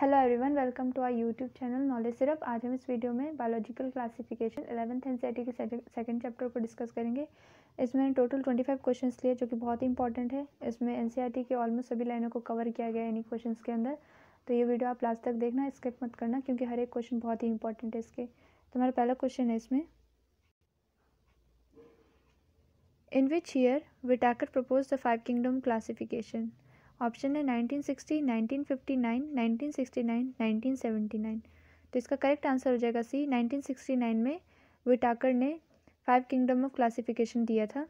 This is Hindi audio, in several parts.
hello everyone welcome to our YouTube channel knowledge सिर्फ आज हम इस वीडियो में biological classification eleventh N C के सेकंड चैप्टर को डिस्कस करेंगे इसमें टोटल ट्वेंटी फाइव क्वेश्चन लिए जो कि बहुत ही इंपॉर्टेंट है इसमें एन e के ऑलमोस्ट सभी लाइनों को कवर किया गया है इन्हीं क्वेश्चन के अंदर तो ये वीडियो आप लास्ट तक देखना स्किप मत करना क्योंकि हर एक क्वेश्चन बहुत ही इंपॉर्टेंट है इसके तो हमारा पहला क्वेश्चन है इसमें in which year Whittaker proposed the five kingdom classification option है 1960, 1959, 1969, 1979 तो इसका करेक्ट आंसर हो जाएगा सी 1969 में विटाकर ने फाइव किंगडम ऑफ क्लासिफिकेशन दिया था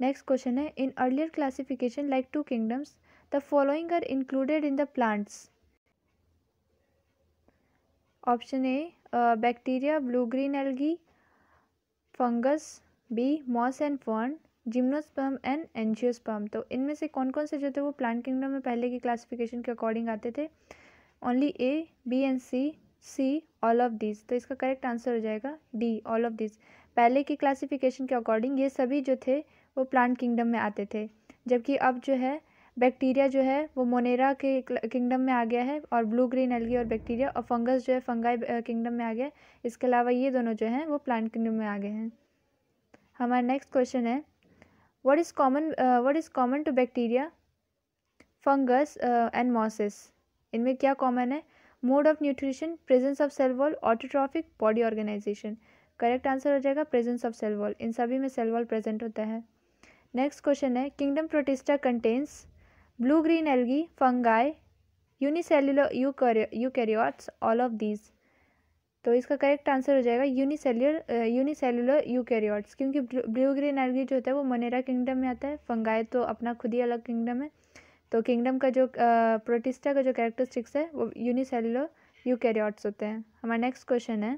नेक्स्ट क्वेश्चन है in earlier classification like two kingdoms the following are included in the plants option A bacteria blue green algae fungus B moss and फॉन्ड जिम्नोस्पर्म एंड एनजियोस्पर्म तो इनमें से कौन कौन से जो थे वो प्लांट किंगडम में पहले की क्लासिफिकेशन के अकॉर्डिंग आते थे only A B and C C all of this तो इसका करेक्ट आंसर हो जाएगा डी ऑल ऑफ दिस पहले की क्लासिफिकेशन के अकॉर्डिंग ये सभी जो थे वो प्लांट किंगडम में आते थे जबकि अब जो है बैक्टीरिया जो है वो मोनेरा के किंगडम में आ गया है और ब्लू ग्रीन एलगी और बैक्टीरिया और फंगस जो है फंगाई किंगडम में आ गया है इसके अलावा ये दोनों जो हैं वो प्लांट किंगडम में आ गए हैं हमारा नेक्स्ट क्वेश्चन है what is common uh, what is common to bacteria fungus uh, and mosses इनमें क्या कॉमन है mode of nutrition presence of cell wall autotrophic body organisation correct answer हो जाएगा प्रेजेंस ऑफ सेल वॉल इन सभी में सेल वॉल प्रेजेंट होता है नेक्स्ट क्वेश्चन है kingdom Protista contains blue green algae fungi unicellular eukaryotes all of these तो इसका करेक्ट आंसर हो जाएगा यूनिसेल्यूलर यूनिसेल्यूलर यूकैरियोट्स क्योंकि ब्लू ग्रीन एलगी जो होता है वो मनेरा किंगडम में आता है फंगाई तो अपना खुद ही अलग किंगडम है तो किंगडम का जो प्रोटिस्टा का जो कैरेक्टरिस्टिक्स है वो यूनिसेल्यूलर यूकैरियोट्स होते हैं हमारा नेक्स्ट क्वेश्चन है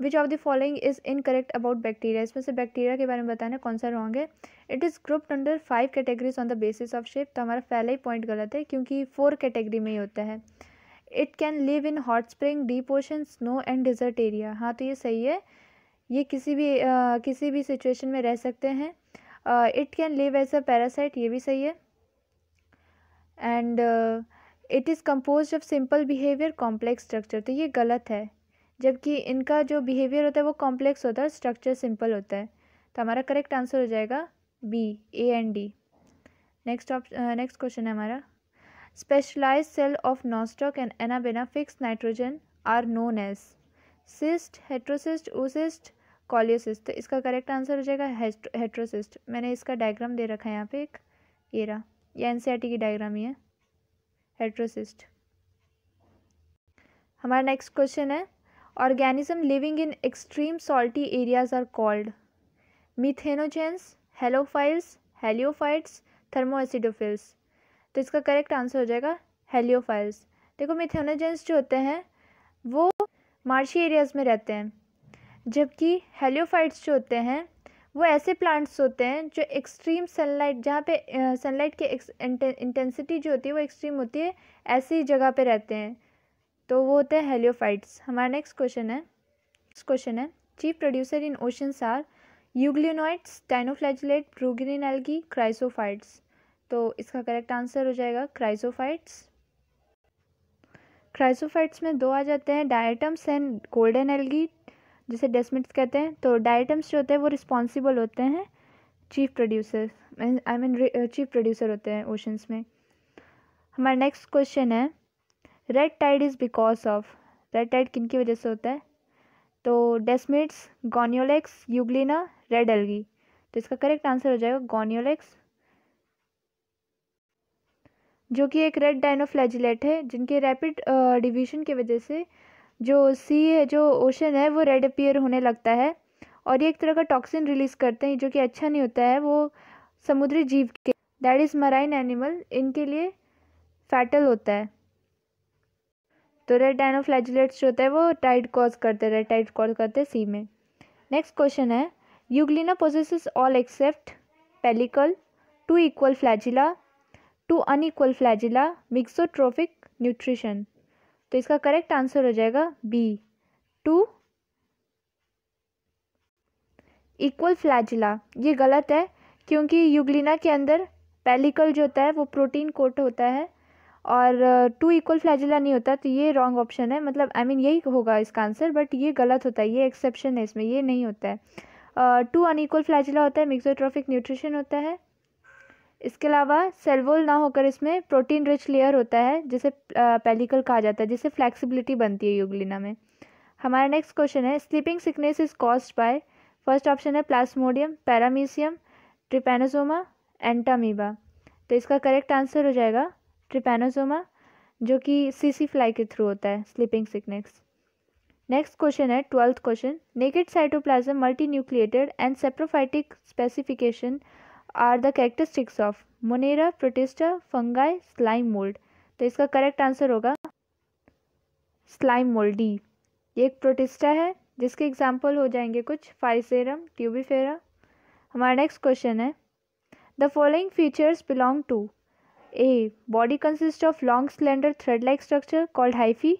which of the following is incorrect about bacteria इसमें से बैक्टीरिया के बारे में बताना कौन सा रॉन्ग है it is grouped under five categories on the basis of shape तो हमारा पहला ही पॉइंट गलत है क्योंकि फोर कैटेगरी में ही होता है it can live in hot spring deep ocean snow and desert area हाँ तो ये सही है ये किसी भी आ, किसी भी सिचुएशन में रह सकते हैं it can live as a parasite ये भी सही है and it is compose of simple behaviour complex structure तो ये गलत है जबकि इनका जो बिहेवियर होता है वो कॉम्प्लेक्स होता है स्ट्रक्चर सिंपल होता है तो हमारा करेक्ट आंसर हो जाएगा B A and D next option next question है हमारा Specialized cells of nostoc and anabena fixed nitrogen are known as cyst, heterocyst, oocyst, कॉलियोसिस्ट तो इसका करेक्ट आंसर हो जाएगा हेट्रोसिस्ट मैंने इसका डायग्राम दे रखा है यहाँ पे एक ये रहा ये एन की डायग्राम ही है हेट्रोसिस्ट हमारा नेक्स्ट क्वेश्चन है organism living in extreme salty areas are called methanogens halophiles heliophytes thermoacidophiles तो इसका करेक्ट आंसर हो जाएगा हेलियोफाइल्स देखो मिथेनोजेंस जो होते हैं वो मार्शी एरियाज़ में रहते हैं जबकि हेलियोफाइट्स जो होते हैं वो ऐसे प्लांट्स होते हैं जो एक्सट्रीम सनलाइट जहाँ पे सनलाइट की इंटेंसिटी जो होती है वो एक्सट्रीम होती है ऐसी जगह पे रहते हैं तो वो होते हैं हेलियोफाइट्स हमारा नेक्स्ट क्वेश्चन है नेक्स्ट क्वेश्चन है chief producer in oceans are euglenoids dinoflagellate रूगिन एल्गी क्राइसोफाइट्स तो इसका करेक्ट आंसर हो जाएगा क्राइसोफाइट्स क्राइसोफाइट्स में दो आ जाते हैं डायटम्स एंड गोल्डन एल्गी जिसे डेस्मिट्स कहते हैं तो डायटम्स जो होते हैं वो रिस्पॉन्सिबल होते हैं chief producer I mean chief producer होते हैं ओशंस में हमारा नेक्स्ट क्वेश्चन है red tide is because of red tide किन की वजह से होता है तो desmids Gonyaulax Euglena red algae तो इसका करेक्ट आंसर हो जाएगा गोनियोलेक्स जो कि एक रेड डाइनोफ्लैजिलेट है जिनके रैपिड डिवीजन की वजह से जो सी है जो ओशन है वो रेड अपीयर होने लगता है और ये एक तरह का टॉक्सिन रिलीज़ करते हैं जो कि अच्छा नहीं होता है वो समुद्री जीव के दैट इज़ मराइन एनिमल इनके लिए फैटल होता है तो रेड डाइनोफ्लैजिलेट्स जो होता है वो टाइड कॉज करते हैं रेड टाइड कॉज करते हैं सी में नेक्स्ट क्वेश्चन है Euglena possesses all except pellicle two equal flagella two unequal flagella mixotrophic nutrition तो इसका करेक्ट आंसर हो जाएगा बी टू इक्वल फ्लैजिला ये गलत है क्योंकि युगलिना के अंदर पेलिकल जो होता है वो प्रोटीन कोट होता है और टू इक्वल फ्लैजिला नहीं होता तो ये रॉन्ग ऑप्शन है मतलब आई I मीन mean, यही होगा इसका आंसर बट ये गलत होता है ये एक्सेप्शन है इसमें ये नहीं होता है टू अनइक्वल फ्लैजिला होता है मिक्सोट्रॉफिक न्यूट्रिशन होता है इसके अलावा सेलवोल ना होकर इसमें प्रोटीन रिच लेयर होता है जिसे पेलिकल कहा जाता है जिससे फ्लैक्सीबिलिटी बनती है युगलिना में हमारा नेक्स्ट क्वेश्चन है sleeping sickness is cause by first option है प्लास्मोडियम पैरामीसियम ट्रिपेनोसोमा एंटामीबा तो इसका करेक्ट आंसर हो जाएगा ट्रिपेनोसोमा जो कि सीसी फ्लाई के थ्रू होता है स्लीपिंग सिकनेस नेक्स्ट क्वेश्चन है twelfth question naked cytoplasm multi nucleated and saprophytic specification are the characteristics of Monera Protista fungi slime mould तो इसका करेक्ट आंसर होगा स्लाइम मोल्डी ये एक प्रोटिस्टा है जिसके एग्जाम्पल हो जाएंगे कुछ फाइसेरम ट्यूबिफेरा हमारा नेक्स्ट क्वेश्चन है the following features belong to a body consist of long slender thread like structure called hyphae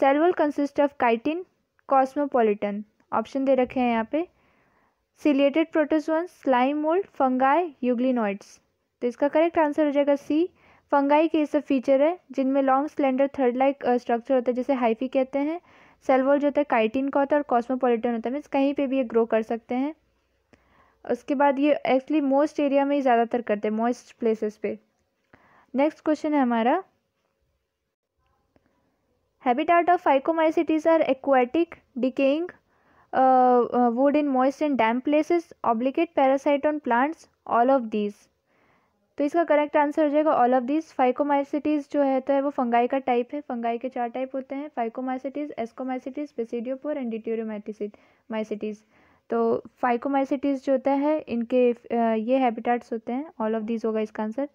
cell wall consist of chitin cosmopolitan option दे रखे हैं यहाँ पे ciliated protozoan slime mould fungi euglenoids तो इसका करेक्ट आंसर हो जाएगा सी फंगाई के ये सब फीचर है जिनमें long slender thread like structure होता है जैसे हाइफी कहते हैं सेलवॉल जो होता है काइटिन का होता है और कॉस्मोपोलिटन होता है मीन्स कहीं पे भी ये ग्रो कर सकते हैं उसके बाद ये एक्चुअली मोस्ट एरिया में ही ज़्यादातर करते हैं मोस्ट प्लेसेस पे नेक्स्ट क्वेश्चन है हमारा habitat of phycomycetes are aquatic decaying Uh, uh, wood in moist and damp places obligate parasite on plants all of these तो इसका करेक्ट आंसर हो जाएगा ऑल ऑफ दिस फाइकोमाइसिटीज जो है तो है वो फंगाई का टाइप है फंगाई के चार टाइप होते हैं phycomycetes ascomycetes basidiospore and deuteromycetes mycetes तो फाइकोमाइसिटीज़ जो होता है इनके uh, ये हैबिटाट्स होते हैं ऑल ऑफ दीज होगा इसका आंसर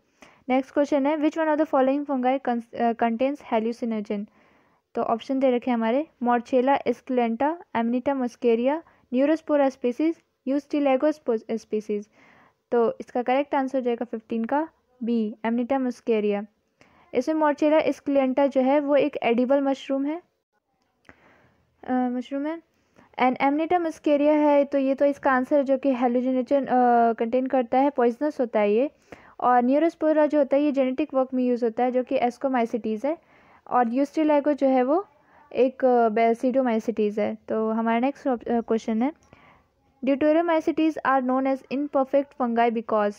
नेक्स्ट क्वेश्चन है which one of the following fungi contains hallucinogen तो ऑप्शन दे रखे हमारे Morchella esculenta Amanita muscaria Neurospora species Ustilago species तो इसका करेक्ट आंसर हो जाएगा फिफ्टीन का बी एमनीटा मस्केरिया इसमें मॉर्चेला एस्कलेंटा जो है वो एक एडिबल मशरूम है मशरूम है एंड एमनीटा मस्केरिया है तो ये तो इसका आंसर जो कि हेलोजिनेशन कंटेन करता है पॉइजनस होता है ये और न्यूरोस्पोरा जो होता है ये जेनेटिक वर्क में यूज़ होता है जो कि एस्कोमाइसिटीज़ है और लाइको जो है वो एक बेसिडोमाइसिटीज़ है तो हमारा नेक्स्ट क्वेश्चन है deuteromycetes are known as imperfect fungi because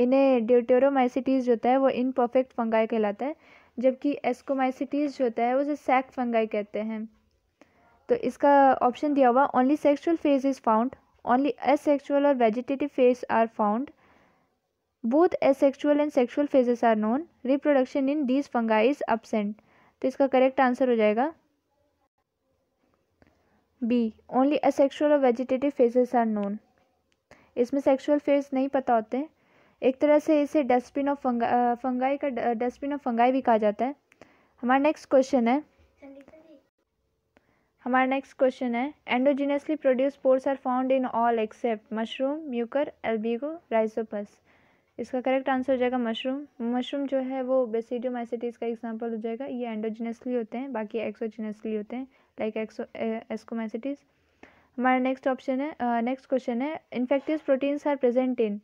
इन्हें ड्यूटेरोमाइसिटीज़ जो होता है वो इनपरफेक्ट फंगाई कहलाता है जबकि एस्कोमाइसिटीज़ जो होता है उसे सैक फंगाई कहते हैं तो इसका ऑप्शन दिया हुआ only sexual phase is found only asexual और vegetative phase are found both asexual and sexual phases are known reproduction in these fungi is absent तो इसका करेक्ट आंसर हो जाएगा बी ओनली असेक्शुअल और वेजिटेटिव फेजेस आर नोन इसमें सेक्सुअल फेज नहीं पता होते एक तरह से इसे डस्टबिन ऑफ फंगा फंगाई का डस्टबिन ऑफ फंगाई भी कहा जाता है हमारा नेक्स्ट क्वेश्चन है हमारा नेक्स्ट क्वेश्चन है endogenously produce pores are found in all except mushroom mucor albugo rhizopus इसका करेक्ट आंसर हो जाएगा मशरूम मशरूम जो है वो बेसिडियोमाइसिटीज़ का एग्जाम्पल हो जाएगा ये एंडोजिनसली होते हैं बाकी एक्सोजिनसली होते हैं लाइक एक्सो एस्कोमाइसिटीज़ हमारा नेक्स्ट ऑप्शन है नेक्स्ट क्वेश्चन है infective proteins are present in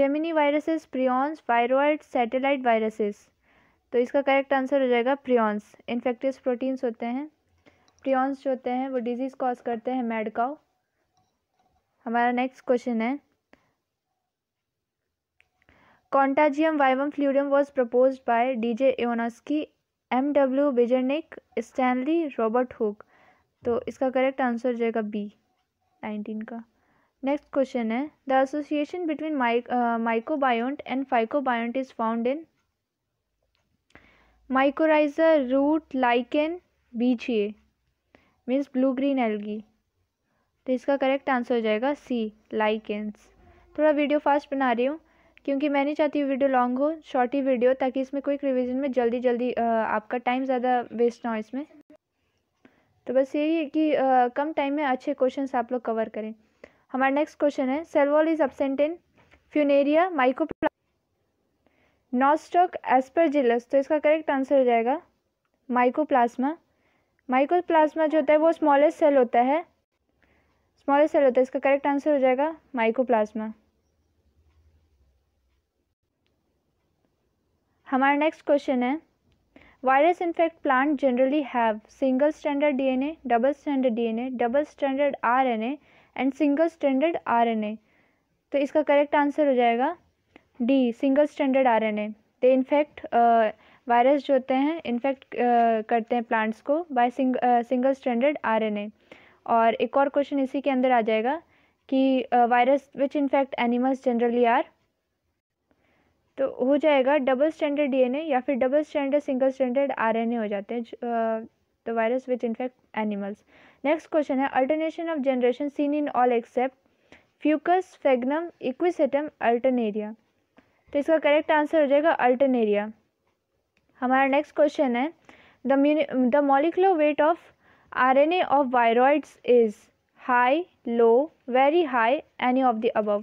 gemini viruses prions viroid satellite viruses तो इसका करेक्ट आंसर हो जाएगा प्रियॉन्स इन्फेक्टिव प्रोटीन्स होते हैं प्रियॉन्स जो होते हैं वो डिजीज़ कॉज करते हैं मेडकाउ हमारा नेक्स्ट क्वेश्चन है contagium vivum fluidum was propose by D J एनास्की M W Bijernik, Stanley Robert Hooke तो इसका करेक्ट आंसर हो जाएगा बी नाइनटीन का नेक्स्ट क्वेश्चन है the association between mycobiont and phycobiont is found in mycorrhizae root lichen बीच ये मीन्स ब्लू ग्रीन एलगी तो इसका करेक्ट आंसर हो जाएगा सी लाइक थोड़ा वीडियो फास्ट बना रही हूँ क्योंकि मैं नहीं चाहती वीडियो लॉन्ग हो शॉर्ट ही वीडियो ताकि इसमें क्विक रिविज़न में जल्दी जल्दी आपका टाइम ज़्यादा वेस्ट ना हो इसमें तो बस यही है कि आ, कम टाइम में अच्छे क्वेश्चन आप लोग कवर करें हमारा नेक्स्ट क्वेश्चन है cell wall is absent in funaria mycoplasma nostoc aspergillus तो इसका करेक्ट आंसर हो जाएगा माइकोप्लाज्मा माइकोप्लाज्मा जो होता है वो स्मॉलेस्ट सेल होता है स्मॉलेस्ट सेल होता है इसका करेक्ट आंसर हो जाएगा माइकोप्लाज्मा हमारा नेक्स्ट क्वेश्चन है virus infect plant generally have single standard DNA, double standard DNA, double standard RNA and single standard RNA तो इसका करेक्ट आंसर हो जाएगा D single standard RNA they infect virus जो होते हैं इन्फेक्ट uh, करते हैं प्लांट्स को बाय सिंगल स्टैंडर्ड आर और एक और क्वेश्चन इसी के अंदर आ जाएगा कि virus which infect animals generally are तो हो जाएगा डबल स्टैंडर्ड डीएनए या फिर double standard single standard RNA हो जाते हैं the virus which infect animals next question है alternation of generation seen in all except fucus sphagnum equisetum alternaria तो इसका करेक्ट आंसर हो जाएगा अल्टरनेरिया हमारा नेक्स्ट क्वेश्चन है the the molecular weight of R N A of viroids is high low very high any of the above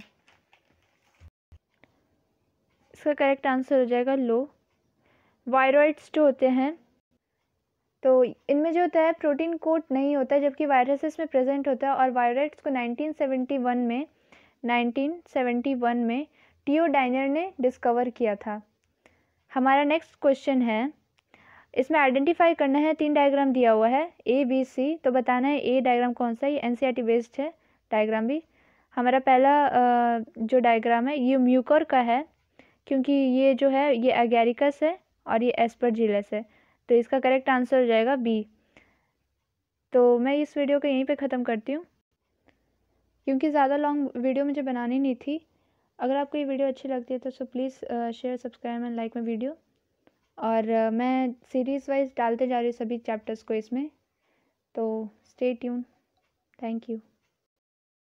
इसका करेक्ट आंसर हो जाएगा लो वायरॉइड्स जो होते हैं तो इनमें जो होता है प्रोटीन कोट नहीं होता जबकि वायरसेस में प्रेजेंट होता है और वायरॉइड्स को 1971 में 1971 में टीओ डाइनर ने डिस्कवर किया था हमारा नेक्स्ट क्वेश्चन है इसमें आइडेंटिफाई करना है तीन डायग्राम दिया हुआ है ए बी सी तो बताना है ए डायग्राम कौन सा है एन सी बेस्ड है डायग्राम भी हमारा पहला जो डायग्राम है ये म्यूकर का है क्योंकि ये जो है ये एगेरिकस है और ये एस्परजिलस है तो इसका करेक्ट आंसर हो जाएगा बी तो मैं इस वीडियो को यहीं पे ख़त्म करती हूँ क्योंकि ज़्यादा लॉन्ग वीडियो मुझे बनानी नहीं थी अगर आपको ये वीडियो अच्छी लगती है तो so please share subscribe and like my video और मैं सीरीज़ वाइज डालते जा रही हूँ सभी चैप्टर्स को इसमें तो स्टे ट्यून थैंक यू